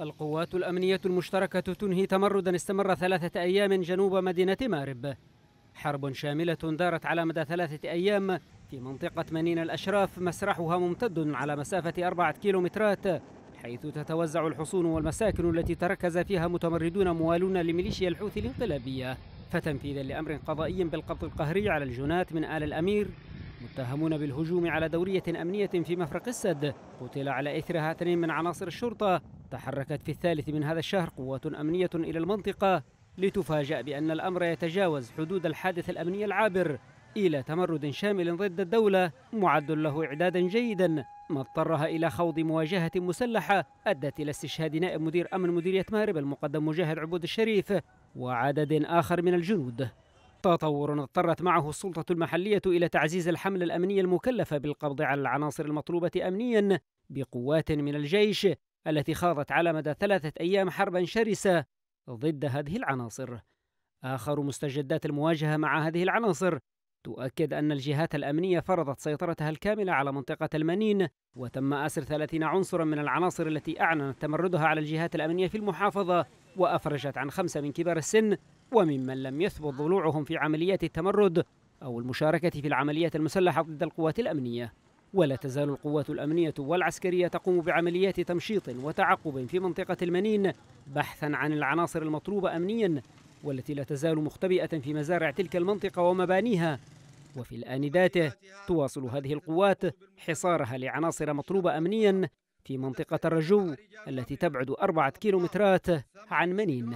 القوات الأمنية المشتركة تنهي تمردا استمر ثلاثة أيام جنوب مدينة مارب حرب شاملة دارت على مدى ثلاثة أيام في منطقة منين الأشراف مسرحها ممتد على مسافة أربعة كيلومترات حيث تتوزع الحصون والمساكن التي تركز فيها متمردون موالون لميليشيا الحوثي الانقلابية فتنفيذا لأمر قضائي بالقبض القهري على الجنات من آل الأمير متهمون بالهجوم على دورية أمنية في مفرق السد قتل على إثرها اثنين من عناصر الشرطة تحركت في الثالث من هذا الشهر قوات أمنية إلى المنطقة لتفاجأ بأن الأمر يتجاوز حدود الحادث الأمني العابر إلى تمرد شامل ضد الدولة معد له إعدادا جيدا ما اضطرها إلى خوض مواجهة مسلحة أدت إلى استشهاد نائب مدير أمن مديرية مارب المقدم مجاهد عبود الشريف وعدد آخر من الجنود تطور اضطرت معه السلطة المحلية إلى تعزيز الحملة الأمنية المكلفة بالقبض على العناصر المطلوبة أمنيا بقوات من الجيش التي خاضت على مدى ثلاثة أيام حربا شرسة ضد هذه العناصر. آخر مستجدات المواجهة مع هذه العناصر تؤكد أن الجهات الأمنية فرضت سيطرتها الكاملة على منطقة المنين وتم أسر 30 عنصرا من العناصر التي أعلنت تمردها على الجهات الأمنية في المحافظة وأفرجت عن خمسة من كبار السن وممن لم يثبت ضلوعهم في عمليات التمرد أو المشاركة في العمليات المسلحة ضد القوات الأمنية ولا تزال القوات الأمنية والعسكرية تقوم بعمليات تمشيط وتعقب في منطقة المنين بحثا عن العناصر المطلوبة أمنيا والتي لا تزال مختبئة في مزارع تلك المنطقة ومبانيها وفي الآن ذاته تواصل هذه القوات حصارها لعناصر مطلوبة أمنيا في منطقة الرجو التي تبعد أربعة كيلومترات عن منين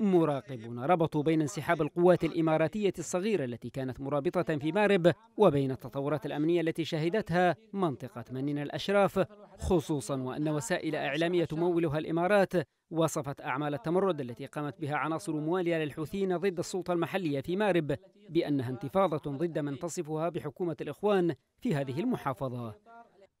مراقبون ربطوا بين انسحاب القوات الإماراتية الصغيرة التي كانت مرابطة في مارب وبين التطورات الأمنية التي شهدتها منطقة منين الأشراف خصوصا وأن وسائل إعلامية تمولها الإمارات وصفت أعمال التمرد التي قامت بها عناصر موالية للحوثيين ضد السلطة المحلية في مارب بأنها انتفاضة ضد من تصفها بحكومة الإخوان في هذه المحافظة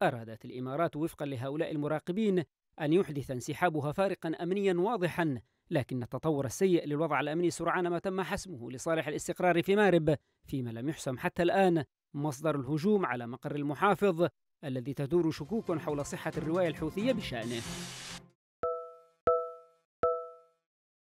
أرادت الإمارات وفقا لهؤلاء المراقبين أن يحدث انسحابها فارقا أمنيا واضحا لكن التطور السيء للوضع الأمني سرعان ما تم حسمه لصالح الاستقرار في مارب فيما لم يحسم حتى الآن مصدر الهجوم على مقر المحافظ الذي تدور شكوك حول صحة الرواية الحوثية بشأنه